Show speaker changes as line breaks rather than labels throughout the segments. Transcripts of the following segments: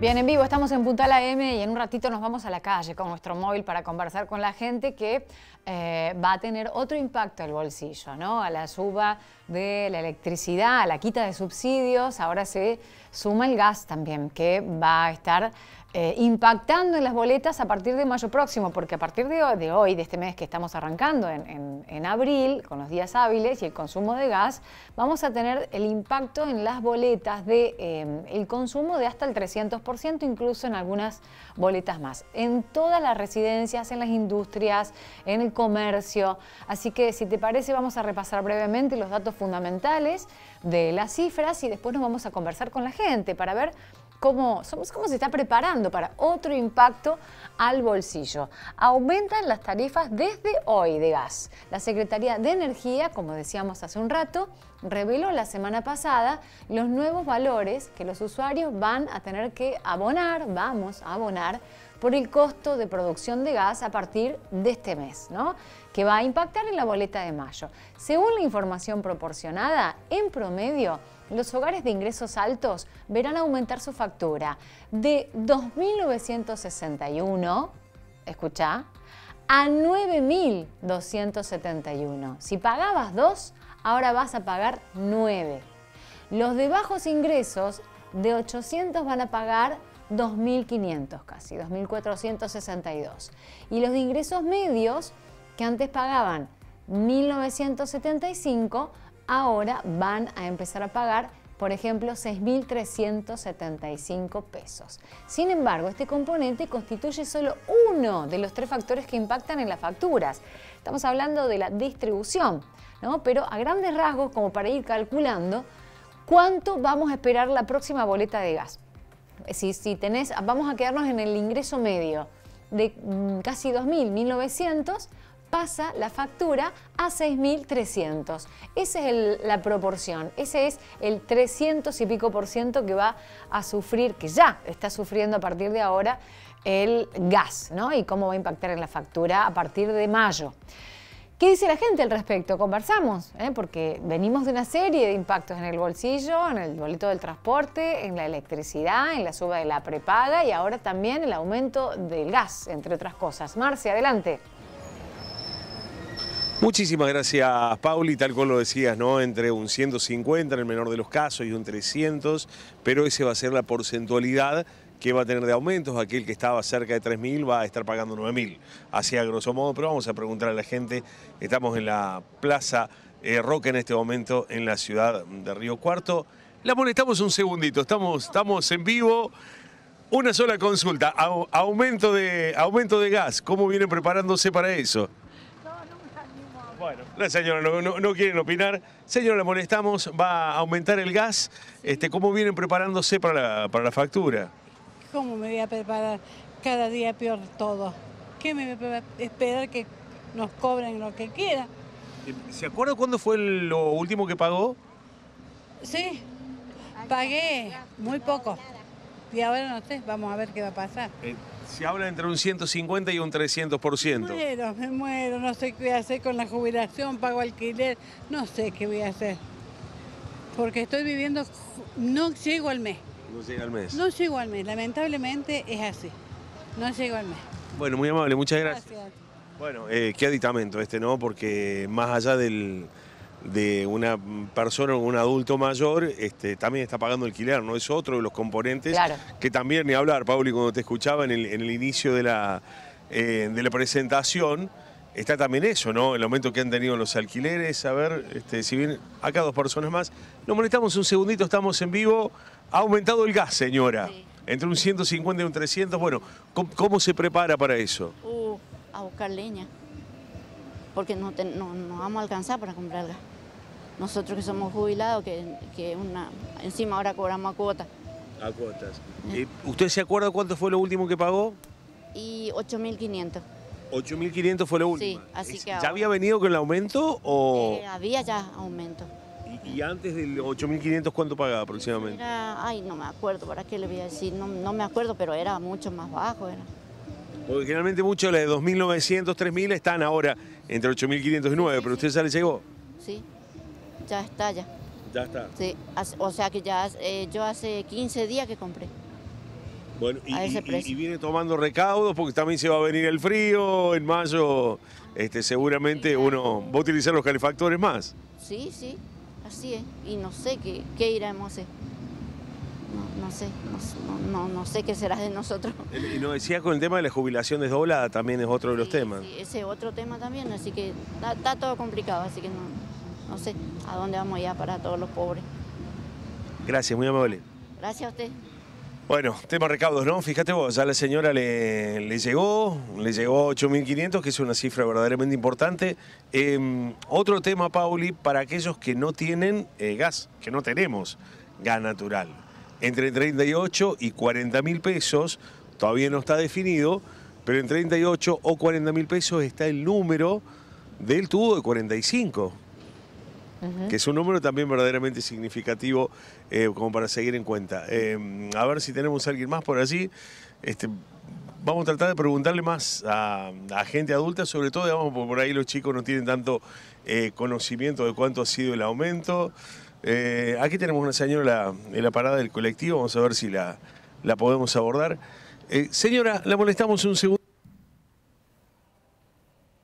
Bien, en vivo estamos en Punta La M y en un ratito nos vamos a la calle con nuestro móvil para conversar con la gente que eh, va a tener otro impacto al bolsillo, ¿no? A la suba de la electricidad, a la quita de subsidios, ahora se suma el gas también, que va a estar eh, impactando en las boletas a partir de mayo próximo, porque a partir de hoy, de, este mes que estamos arrancando en, abril, con los días hábiles y el consumo de gas, vamos a tener el impacto en las boletas de eh, el consumo de hasta el 300%, incluso en algunas boletas más. En todas las residencias, en las industrias, en el comercio. Así que si te parece, vamos a repasar brevemente los datos fundamentales de las cifras y después nos vamos a conversar con la gente para ver como, somos se está preparando para otro impacto al bolsillo. Aumentan las tarifas desde hoy de gas. La Secretaría de Energía, como decíamos hace un rato, reveló la semana pasada los nuevos valores que los usuarios van a tener que abonar, vamos a abonar, por el costo de producción de gas a partir de este mes, ¿no? que va a impactar en la boleta de mayo. Según la información proporcionada, en promedio, los hogares de ingresos altos verán aumentar su factura de 2.961, escucha, a 9.271. Si pagabas 2, ahora vas a pagar 9. Los de bajos ingresos de 800 van a pagar 2.500 casi, 2.462. Y los de ingresos medios, que antes pagaban 1.975, ahora van a empezar a pagar por ejemplo, 6.375 pesos. Sin embargo, este componente constituye solo uno de los tres factores que impactan en las facturas. Estamos hablando de la distribución, ¿no? Pero a grandes rasgos, como para ir calculando, ¿cuánto vamos a esperar la próxima boleta de gas? Si, si tenés, vamos a quedarnos en el ingreso medio de mm, casi 2.000, 1.900, pasa la factura a 6.300. Esa es la proporción, ese es el 300 y pico por ciento que va a sufrir, que ya está sufriendo a partir de ahora, el gas, ¿no? Y cómo va a impactar en la factura a partir de mayo. ¿Qué dice la gente al respecto? Conversamos, ¿eh? porque venimos de una serie de impactos en el bolsillo, en el boleto del transporte, en la electricidad, en la suba de la prepaga y ahora también el aumento del gas, entre otras cosas. Marcia, adelante.
Muchísimas gracias, Pauli. Tal como lo decías, ¿no? Entre un 150 en el menor de los casos y un 300, pero ese va a ser la porcentualidad que va a tener de aumentos. Aquel que estaba cerca de 3.000 va a estar pagando 9.000, así a grosso modo. Pero vamos a preguntar a la gente. Estamos en la Plaza eh, Roca en este momento, en la ciudad de Río Cuarto. La molestamos un segundito. Estamos, estamos en vivo. Una sola consulta. aumento de, aumento de gas. ¿Cómo vienen preparándose para eso? Bueno. La señora no, quieren opinar. Señora, la molestamos. Va a aumentar el gas. Este, ¿Cómo vienen preparándose para la, factura?
¿Cómo me voy a preparar? Cada día peor todo. ¿Qué me voy a esperar que nos cobren lo que quiera?
¿Se acuerda cuándo fue lo último que pagó?
Sí, pagué muy poco. Y ahora no sé, vamos a ver qué va a pasar.
Eh, se habla entre un 150 y un 300%. Me
muero, me muero, no sé qué voy a hacer con la jubilación, pago alquiler, no sé qué voy a hacer. Porque estoy viviendo, no llego al mes.
No llega al mes. No
llego al mes, lamentablemente es así. No llego al mes.
Bueno, muy amable, muchas gracias. gracias. Bueno, eh, qué aditamento este, ¿no? Porque más allá del, de una persona o un adulto mayor, este, también está pagando alquiler, ¿no? Es otro de los componentes que también, ni hablar, Pauli, cuando te escuchaba en el, inicio de la, eh, de la presentación, está también eso, ¿no? El aumento que han tenido los alquileres. A ver, este, si bien acá dos personas más, nos molestamos un segundito, estamos en vivo. Ha aumentado el gas, señora. Entre un 150 y un 300. Bueno, ¿cómo, se prepara para eso?
Uh, a buscar leña. Porque no, no, no vamos a alcanzar para comprar gas nosotros que somos jubilados, que, que una, encima ahora cobramos a cuotas.
A cuotas. ¿Usted se acuerda cuánto fue lo último que pagó?
Y 8.500.
8.500 fue lo último.
Sí, así que ahora... ¿Ya
había venido con el aumento o...? Eh,
había ya aumento.
¿Y, antes del 8.500 cuánto pagaba aproximadamente?
Era, ay, no me acuerdo, ¿para qué le voy a decir? No, no me acuerdo, pero era mucho más bajo. Era.
Porque generalmente muchos de 2.900, 3.000 están ahora entre 8.500 y 9, pero usted se ya llegó.
Sí ya está ya. ¿Ya está? Sí, o sea que ya eh, yo hace 15 días que compré.
Bueno, y, viene tomando recaudos porque también se va a venir el frío en mayo. Este, seguramente uno va a utilizar los calefactores más.
Sí, sí, así es. Y no sé qué, qué iremos a hacer. No, sé, no, no, sé qué será de nosotros.
Y nos decía con el tema de la jubilación desdoblada, también es otro de los temas. Sí,
ese es otro tema también, así que está todo complicado, así que no, no sé a dónde vamos ya para todos los pobres.
Gracias, muy amable. Gracias a usted. Bueno, tema recaudos, ¿no? Fíjate vos, ya la señora le, llegó, le llegó 8.500, que es una cifra verdaderamente importante. Em, otro tema, Pauli, para aquellos que no tienen eh, gas, que no tenemos gas natural. Entre 38 y 40 mil pesos, todavía no está definido, pero en 38 o 40 mil pesos está el número del tubo de 45, que es un número también verdaderamente significativo eh, como para seguir en cuenta. Em, a ver si tenemos alguien más por allí. Este, vamos a tratar de preguntarle más a, gente adulta, sobre todo, digamos, porque por ahí los chicos no tienen tanto eh, conocimiento de cuánto ha sido el aumento. Eh, aquí tenemos una señora en la parada del colectivo, vamos a ver si la, podemos abordar. señora, la molestamos un segundo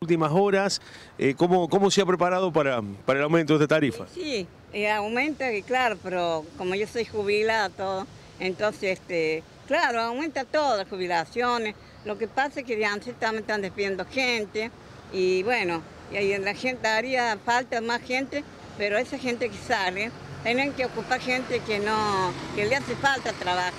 últimas horas, eh, ¿cómo, se ha preparado para, para el aumento de tarifas? tarifa?
Sí, aumenta, claro, pero como yo soy jubilada, todo, entonces, este, claro, aumenta todas las jubilaciones. Lo que pasa es que ya antes también están despidiendo gente y bueno, y ahí en la gente haría falta más gente, pero esa gente que sale, tienen que ocupar gente que no, que le hace falta trabajar.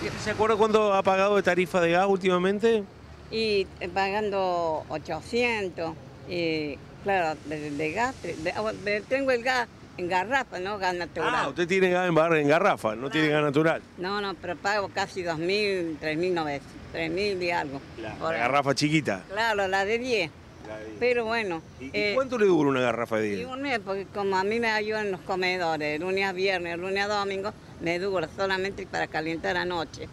Que... ¿Se acuerda cuándo ha pagado de tarifa de gas últimamente?
y eh, pagando 800. Y claro, de, gas, ah, tengo el gas en garrafa, no gas natural. Ah,
usted tiene gas en, barra, en garrafa, no tiene gas natural.
No, no, pero pago casi 2.000, 3.900, 3.000 y algo. La, la
garrafa chiquita.
Claro, la de 10. Pero bueno. ¿Y, eh, cuánto
le dura una garrafa de 10? Un
mes, porque como a mí me ayudan los comedores, lunes a viernes, lunes a domingo, me dura solamente para calentar anoche.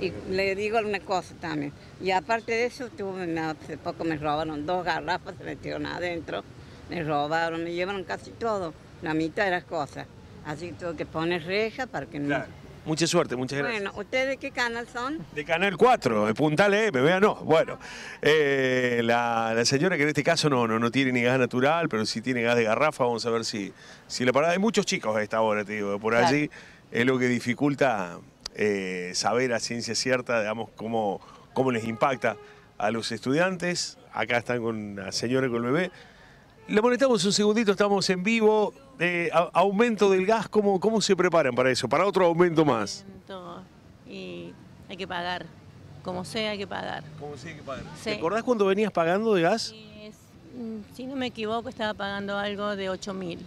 Y le digo una cosa también. Y aparte de eso, hace poco me robaron dos garrafas, se metieron adentro, me robaron, me llevaron casi todo, la mitad de las cosas. Así que tuve que poner reja para
que no... Mucha suerte, muchas gracias.
Bueno, ¿ustedes de qué canal son?
De Canal 4, de Puntal eh, M, vean, no. Bueno, eh, la, señora que en este caso no, no, no tiene ni gas natural, pero si tiene gas de garrafa, vamos a ver si, si la parada... Hay muchos chicos a esta hora, te digo, por allí es lo que dificulta eh, saber a ciencia cierta, digamos, cómo, cómo les impacta a los estudiantes. Acá están con la señora y con el bebé. Le molestamos un segundito, estamos en vivo. Eh, aumento del gas, ¿cómo, ¿cómo se preparan para eso? Para otro aumento más.
Y hay que pagar. Como sea, hay que pagar.
Como sea, ¿Te acordás cuando venías pagando de gas?
Mm, si no me equivoco, estaba pagando algo de 8 mil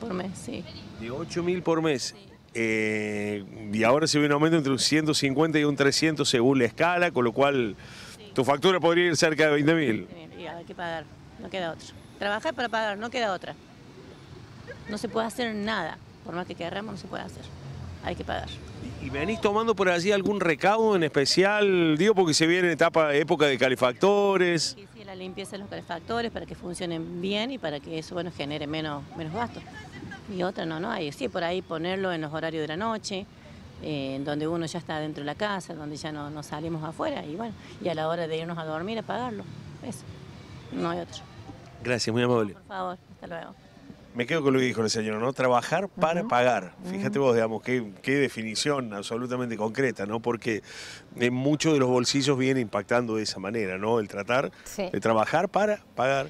por mes, sí.
De 8 mil por mes. Sí. Eh, y ahora se ve un aumento entre un 150 y un 300 según la escala, con lo cual tu factura podría ir cerca de 20 mil.
hay que pagar, no queda otra. Trabajar para pagar, no queda otra. No se puede hacer nada, por más que queramos, no se puede hacer. Hay que pagar.
¿Y venís tomando por allí algún recaudo en especial? Digo, porque se viene etapa, época de calefactores.
Sí, la limpieza de los calefactores para que funcionen bien y para que eso bueno, genere menos, menos gastos y otra no, no hay. Sí, por ahí ponerlo en los horarios de la noche, en eh, donde uno ya está dentro de la casa, donde ya no, no, salimos afuera y bueno, y a la hora de irnos a dormir a pagarlo. Eso, no hay otro.
Gracias, muy amable. por
favor, hasta luego.
Me quedo con lo que dijo el señor, ¿no? Trabajar para pagar. Fíjate vos, digamos, qué, definición absolutamente concreta, ¿no? Porque en eh, muchos de los bolsillos viene impactando de esa manera, ¿no? El tratar de trabajar para pagar.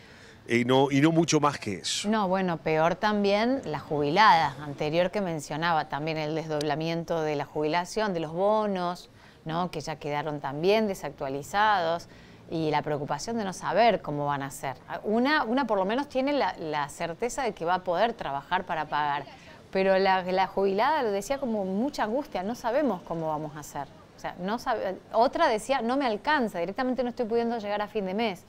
Y no, y no mucho más que eso.
No, bueno, peor también la jubilada anterior que mencionaba, también el desdoblamiento de la jubilación, de los bonos, ¿no? que ya quedaron también desactualizados, y la preocupación de no saber cómo van a ser. Una, una por lo menos tiene la, certeza de que va a poder trabajar para pagar, pero la, jubilada lo decía como mucha angustia, no sabemos cómo vamos a hacer. O sea, no otra decía, no me alcanza, directamente no estoy pudiendo llegar a fin de mes.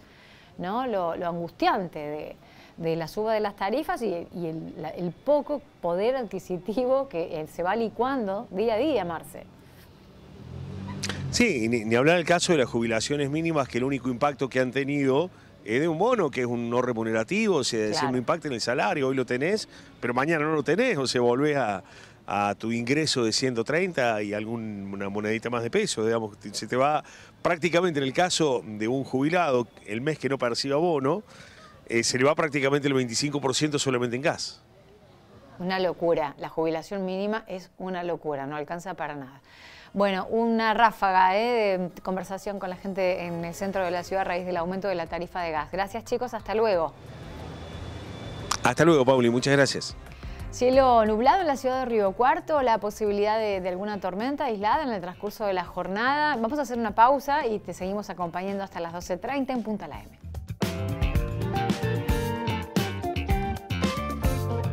¿no? lo, angustiante de, la suba de las tarifas y, el, poco poder adquisitivo que eh, se va licuando día a día, Marce.
Sí, ni, hablar del caso de las jubilaciones mínimas, que el único impacto que han tenido es de un bono que es un no remunerativo, o sea, es un impacto en el salario, hoy lo tenés, pero mañana no lo tenés, o se volvés a, a tu ingreso de 130 y alguna monedita más de peso, digamos, se te va prácticamente en el caso de un jubilado, el mes que no perciba bono, eh, se le va prácticamente el 25% solamente en gas.
Una locura, la jubilación mínima es una locura, no alcanza para nada. Bueno, una ráfaga eh, de conversación con la gente en el centro de la ciudad a raíz del aumento de la tarifa de gas. Gracias chicos, hasta luego.
Hasta luego, Pauli, muchas gracias.
Cielo nublado en la ciudad de Río Cuarto, la posibilidad de, alguna tormenta aislada en el transcurso de la jornada. Vamos a hacer una pausa y te seguimos acompañando hasta las 12.30 en Punta La M.